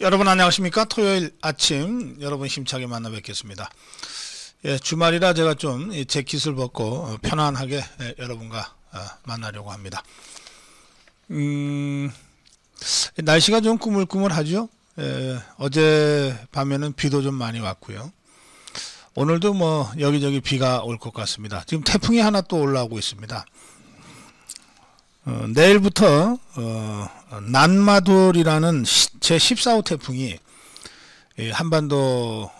여러분 안녕하십니까 토요일 아침 여러분 힘차게 만나 뵙겠습니다 예, 주말이라 제가 좀제 기술 벗고 편안하게 예, 여러분과 아, 만나려고 합니다 음, 날씨가 좀 꾸물꾸물하죠 예, 어제 밤에는 비도 좀 많이 왔고요 오늘도 뭐 여기저기 비가 올 것 같습니다 지금 태풍이 하나 또 올라오고 있습니다 어, 내일부터 어, 난마돌이라는 제14호 태풍이 예, 한반도에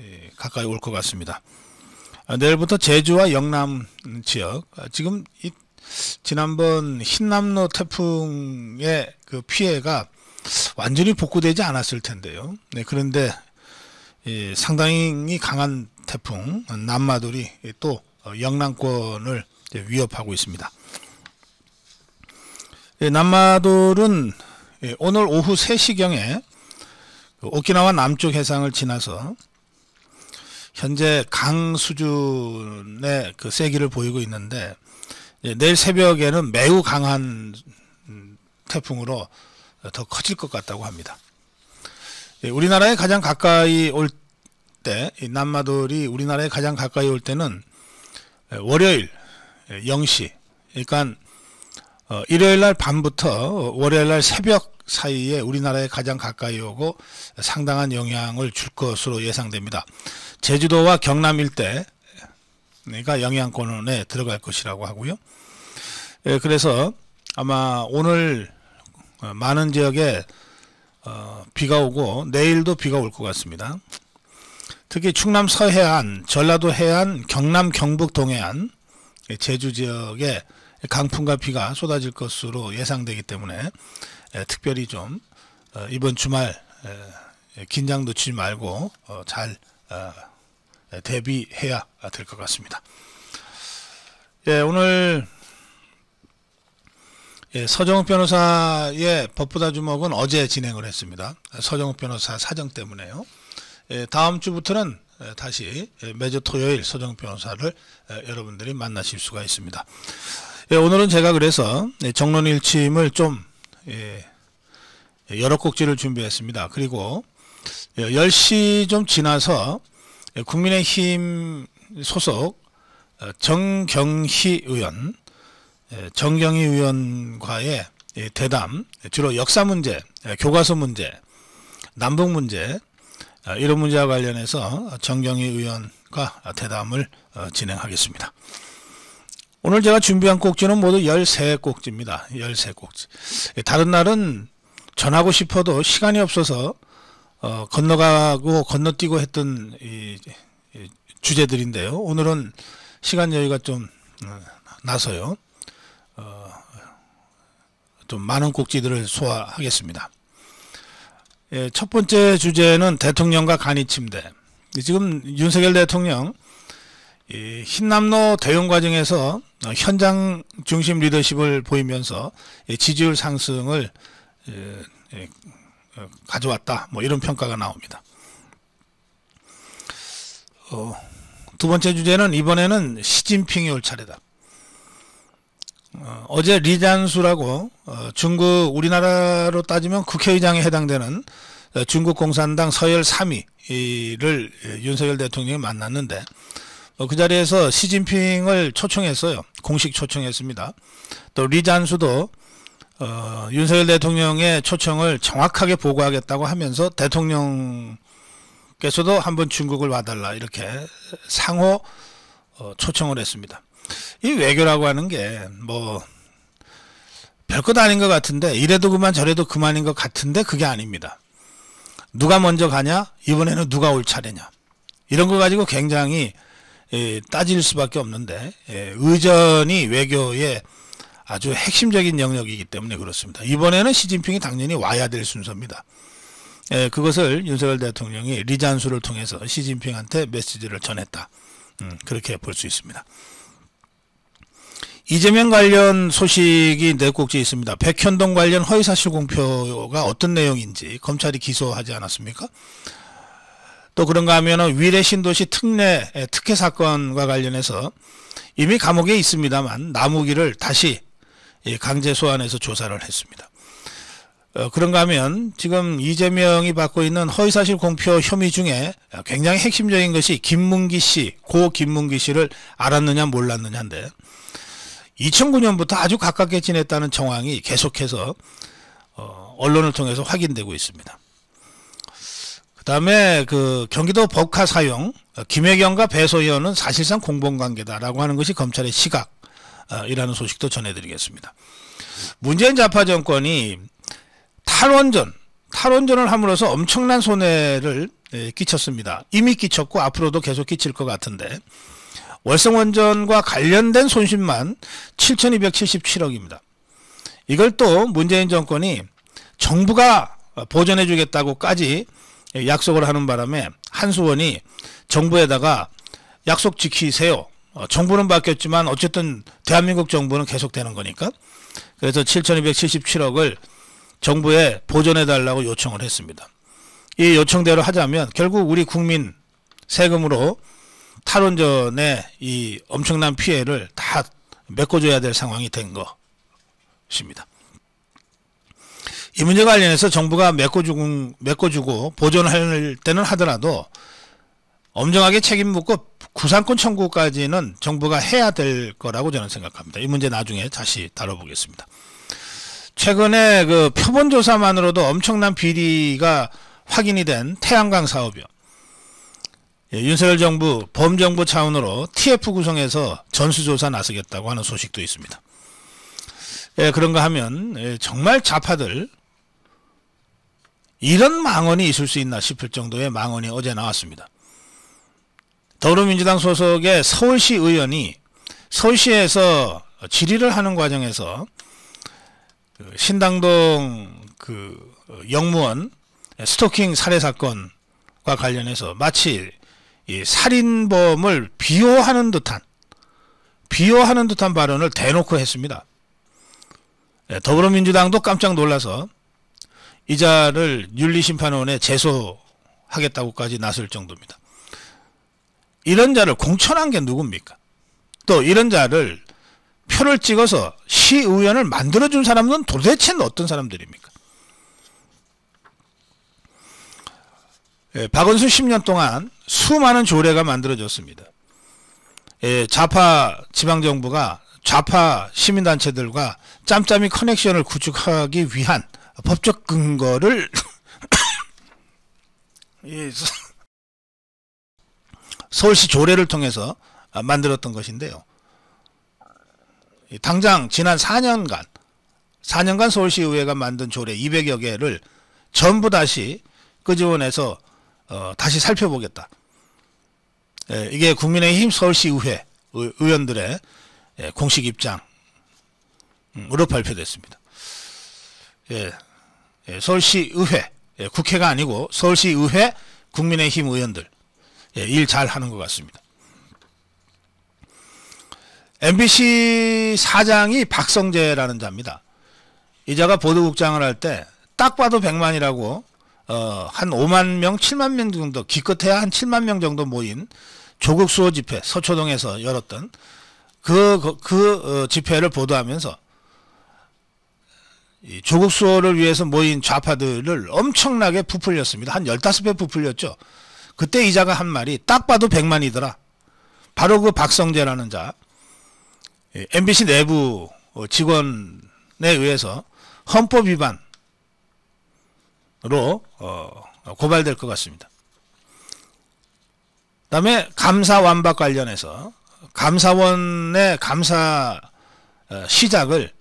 예, 가까이 올 것 같습니다. 아, 내일부터 제주와 영남 지역 아, 지금 지난번 흰남노 태풍의 그 피해가 완전히 복구되지 않았을 텐데요. 네, 그런데 예, 상당히 강한 태풍 남마돌이 또 영남권을 위협하고 있습니다. 예, 남마돌은 예, 오늘 오후 3시경에 그 오키나와 남쪽 해상을 지나서 현재 강 수준의 그 세기를 보이고 있는데 예, 내일 새벽에는 매우 강한 음, 태풍으로 더 커질 것 같다고 합니다. 예, 우리나라에 가장 가까이 올 때, 남마돌이 우리나라에 가장 가까이 올 때는 월요일 0시, 그러니까 어, 일요일 날 밤부터 월요일 날 새벽 사이에 우리나라에 가장 가까이 오고 상당한 영향을 줄 것으로 예상됩니다. 제주도와 경남 일대 그 영향권에 들어갈 것이라고 하고요. 예, 그래서 아마 오늘 많은 지역에 어, 비가 오고 내일도 비가 올 것 같습니다. 특히 충남 서해안, 전라도 해안, 경남 경북 동해안, 예, 제주 지역에 강풍과 비가 쏟아질 것으로 예상되기 때문에 특별히 좀 어, 이번 주말 긴장 놓치지 말고 어, 잘 어, 대비해야 될 것 같습니다. 예, 오늘 예, 서정욱 변호사의 법보다 주목은 어제 진행을 했습니다. 서정욱 변호사 사정 때문에요. 예, 다음 주부터는 다시 매주 토요일 서정욱 변호사를 여러분들이 만나실 수가 있습니다. 예, 오늘은 제가 그래서 예, 정론일침을 좀 예, 예, 여러 꼭지를 준비했습니다. 그리고 10시 예, 좀 지나서 국민의힘 소속 어, 정경희 의원, 정경희 의원과의 대담, 주로 역사 문제, 교과서 문제, 남북 문제, 어, 이런 문제와 관련해서 정경희 의원과 대담을 어, 진행하겠습니다. 오늘 제가 준비한 꼭지는 모두 13꼭지입니다. 13꼭지. 예, 다른 날은 전하고 싶어도 시간이 없어서 어, 건너가고 건너뛰고 했던 이, 이 주제들인데요. 오늘은 시간 여유가 좀 어, 나서요. 어, 좀 많은 꼭지들을 소화하겠습니다. 예, 첫 번째 주제는 대통령과 간이 침대. 지금 윤석열 대통령 이 흰남로 대응 과정에서 현장 중심 리더십을 보이면서 지지율 상승을 어, 가져왔다. 뭐 이런 평가가 나옵니다. 어, 두 번째 주제는 이번에는 시진핑이 올 차례다. 어, 제 리잔수라고 어, 중국 우리나라로 따지면 국회의장에 해당되는 어, 중국 공산당 서열 3위를 윤석열 대통령이 만났는데 어, 그 자리에서 시진핑을 초청했어요. 공식 초청했습니다. 또 리잔수도 어, 윤석열 대통령의 초청을 정확하게 보고하겠다고 하면서 대통령께서도 한번 중국을 와달라 이렇게 상호 어, 초청을 했습니다. 이 외교라고 하는 게 뭐 별 것 아닌 것 같은데 이래도 그만 저래도 그만인 것 같은데 그게 아닙니다. 누가 먼저 가냐 이번에는 누가 올 차례냐 이런 거 가지고 굉장히 예, 따질 수밖에 없는데 예, 의전이 외교의 아주 핵심적인 영역이기 때문에 그렇습니다. 이번에는 시진핑이 당연히 와야 될 순서입니다. 예, 그것을 윤석열 대통령이 리잔수를 통해서 시진핑한테 메시지를 전했다. 음, 그렇게 볼 수 있습니다. 이재명 관련 소식이 네꼭지 있습니다. 백현동 관련 허위사실 공표가 어떤 내용인지 검찰이 기소하지 않았습니까? 또 그런가 하면은 위례 신도시 특례 예, 특혜 사건과 관련해서 이미 감옥에 있습니다만 나무기를 다시 강제 소환해서 조사를 했습니다. 어, 그런가 하면 지금 이재명이 받고 있는 허위사실 공표 혐의 중에 굉장히 핵심적인 것이 김문기 씨, 고 김문기 씨를 알았느냐 몰랐느냐인데 2009년부터 아주 가깝게 지냈다는 정황이 계속해서 어, 언론을 통해서 확인되고 있습니다. 그다음에 그 경기도 법카 사용 김혜경과 배소희원은 사실상 공범관계다라고 하는 것이 검찰의 시각이라는 어, 소식도 전해드리겠습니다. 문재인 좌파 정권이 탈원전 탈원전을 함으로써 엄청난 손해를 예, 끼쳤습니다. 이미 끼쳤고 앞으로도 계속 끼칠 것 같은데 월성원전과 관련된 손실만 7,277억입니다. 이걸 또 문재인 정권이 정부가 보전해주겠다고까지 예, 약속을 하는 바람에 한수원이 정부에다가 약속 지키세요. 어, 정부는 바뀌었지만 어쨌든 대한민국 정부는 계속되는 거니까. 그래서 7,277억을 정부에 보존해달라고 요청을 했습니다. 이 요청대로 하자면 결국 우리 국민 세금으로 탈원전의 이 엄청난 피해를 다 메꿔줘야 될 상황이 된 것입니다. 이 문제 관련해서 정부가 메꿔주고, 메꿔주고 보존할 때는 하더라도 엄정하게 책임 묻고 구상권 청구까지는 정부가 해야 될 거라고 저는 생각합니다. 이 문제 나중에 다시 다뤄보겠습니다. 최근에 그 표본 조사만으로도 엄청난 비리가 확인이 된 태양광 사업이요. 예, 윤석열 정부 범정부 차원으로 TF 구성해서 전수조사 나서겠다고 하는 소식도 있습니다. 예, 그런가 하면 예, 정말 좌파들 이런 망언이 있을 수 있나 싶을 정도의 망언이 어제 나왔습니다. 더불어민주당 소속의 서울시 의원이 서울시에서 질의를 하는 과정에서 그 신당동 그 영무원 스토킹 살해 사건과 관련해서 마치 살인범을 비호하는 듯한 비호하는 듯한 발언을 대놓고 했습니다. 예, 더불어민주당도 깜짝 놀라서 이자를 윤리심판원에 제소하겠다고까지 나설 정도입니다. 이런 자를 공천한 게 누굽니까? 또 이런 자를 표를 찍어서 시의원을 만들어준 사람은 도대체 어떤 사람들입니까? 예, 박원순 10년 동안 수많은 조례가 만들어졌습니다. 예, 좌파 지방정부가 좌파 시민단체들과 짬짬이 커넥션을 구축하기 위한 법적 근거를 서울시 조례를 통해서 만들었던 것인데요. 당장 지난 4년간 4년간 서울시 의회가 만든 조례 200여 개를 전부 다시 끄집어내서 그 어, 다시 살펴보겠다. 예, 이게 국민의힘 서울시 의회 의원들의 예, 공식 입장으로 발표됐습니다. 예, 예, 서울시 의회 예, 국회가 아니고 서울시 의회 국민의힘 의원들 예, 일 잘하는 것 같습니다. MBC 사장이 박성재라는 자입니다. 이 자가 보도국장을 할 때 딱 봐도 100만이라고 어, 한 5만 명, 7만 명 정도 기껏해야 한 7만 명 정도 모인 조국 수호 집회 서초동에서 열었던 그, 그, 그 어, 집회를 보도하면서 조국 수호를 위해서 모인 좌파들을 엄청나게 부풀렸습니다. 한 15배 부풀렸죠. 그때 이자가 한 말이 딱 봐도 100만이더라. 바로 그 박성재라는 자, MBC 예, 내부 어, 직원에 의해서 헌법 위반으로 어, 고발될 것 같습니다. 그 다음에 감사 완박 관련해서 감사원의 감사 어, 시작을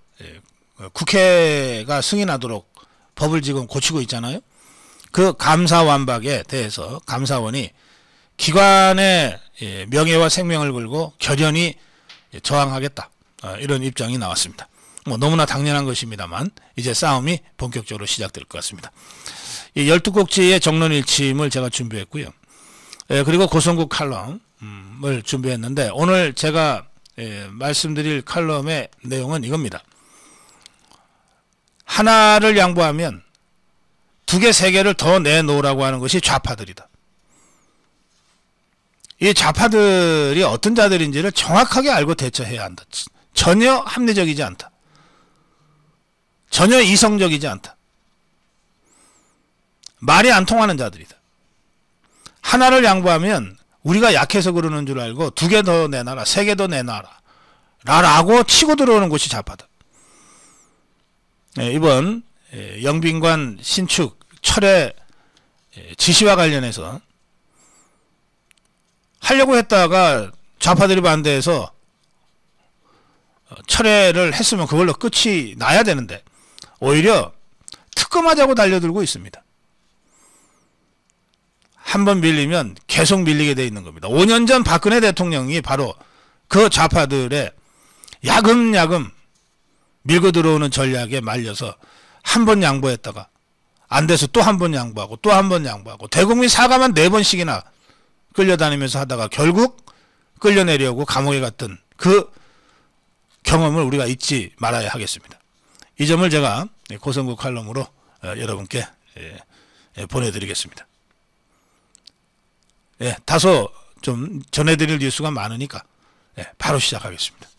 어, 국회가 승인하도록 법을 지금 고치고 있잖아요. 그 감사 완박에 대해서 감사원이 기관의 예, 명예와 생명을 걸고 결연히 저항하겠다 어, 이런 입장이 나왔습니다. 뭐 너무나 당연한 것입니다만 이제 싸움이 본격적으로 시작될 것 같습니다. 이 12곡지의 정론일침을 제가 준비했고요. 예, 그리고 고성국 칼럼을 준비했는데 오늘 제가 예, 말씀드릴 칼럼의 내용은 이겁니다. 하나를 양보하면 두 개, 세 개를 더 내놓으라고 하는 것이 좌파들이다. 이 좌파들이 어떤 자들인지를 정확하게 알고 대처해야 한다. 전혀 합리적이지 않다. 전혀 이성적이지 않다. 말이 안 통하는 자들이다. 하나를 양보하면 우리가 약해서 그러는 줄 알고 두 개 더 내놔라, 세 개 더 내놔라. 라고 치고 들어오는 곳이 좌파다. 예, 이번 예, 영빈관 신축 철회 예, 지시와 관련해서 하려고 했다가 좌파들이 반대해서 어, 철회를 했으면 그걸로 끝이 나야 되는데 오히려 특검하자고 달려들고 있습니다. 한 번 밀리면 계속 밀리게 돼 있는 겁니다. 5년 전 박근혜 대통령이 바로 그 좌파들의 야금야금 밀고 들어오는 전략에 말려서 한 번 양보했다가 안 돼서 또 한 번 양보하고 또 한 번 양보하고 대국민 사과만 네 번씩이나 끌려다니면서 하다가 결국 끌려내려고 감옥에 갔던 그 경험을 우리가 잊지 말아야 하겠습니다. 이 점을 제가 고성국 칼럼으로 어, 여러분께 예, 예, 보내드리겠습니다. 예, 다소 좀 전해드릴 뉴스가 많으니까 예, 바로 시작하겠습니다.